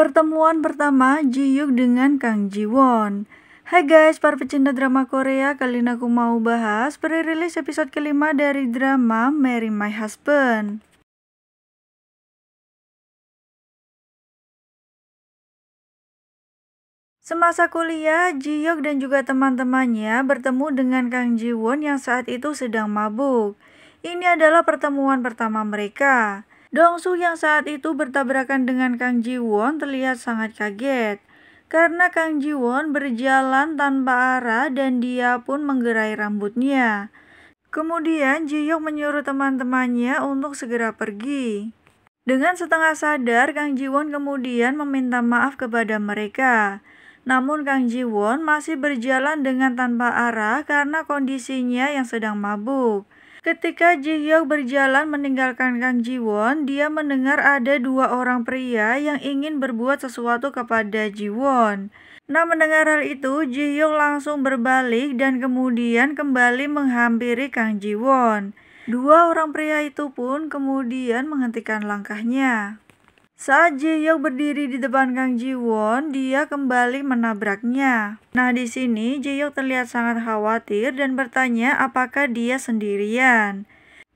Pertemuan pertama Ji Hyuk dengan Kang Ji Won. Hai guys, para pecinta drama Korea, kali ini aku mau bahas pre episode kelima dari drama Marry My Husband. Semasa kuliah, Hyuk dan juga teman-temannya bertemu dengan Kang Jiwon yang saat itu sedang mabuk. Ini adalah pertemuan pertama mereka. Dong Su yang saat itu bertabrakan dengan Kang Ji Won terlihat sangat kaget. Karena Kang Ji Won berjalan tanpa arah dan dia pun menggerai rambutnya. Kemudian Ji Hyuk menyuruh teman-temannya untuk segera pergi. Dengan setengah sadar, Kang Ji Won kemudian meminta maaf kepada mereka. Namun Kang Ji Won masih berjalan dengan tanpa arah karena kondisinya yang sedang mabuk. Ketika Ji Hyuk berjalan meninggalkan Kang Ji Won, dia mendengar ada dua orang pria yang ingin berbuat sesuatu kepada Ji Won. Nah mendengar hal itu, Ji Hyuk langsung berbalik dan kemudian kembali menghampiri Kang Ji Won. Dua orang pria itu pun kemudian menghentikan langkahnya. Saat Jaehyuk berdiri di depan Kang Jiwon, dia kembali menabraknya. Nah, di sini Jaehyuk terlihat sangat khawatir dan bertanya apakah dia sendirian.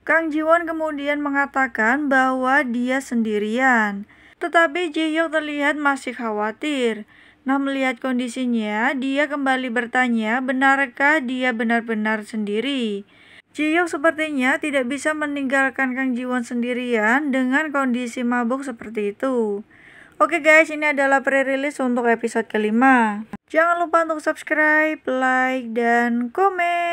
Kang Jiwon kemudian mengatakan bahwa dia sendirian. Tetapi Jaehyuk terlihat masih khawatir. Nah, melihat kondisinya, dia kembali bertanya benarkah dia benar-benar sendiri. Ciyok sepertinya tidak bisa meninggalkan Kang Jiwon sendirian dengan kondisi mabuk seperti itu. Oke guys, ini adalah pre-release untuk episode kelima. Jangan lupa untuk subscribe, like, dan komen.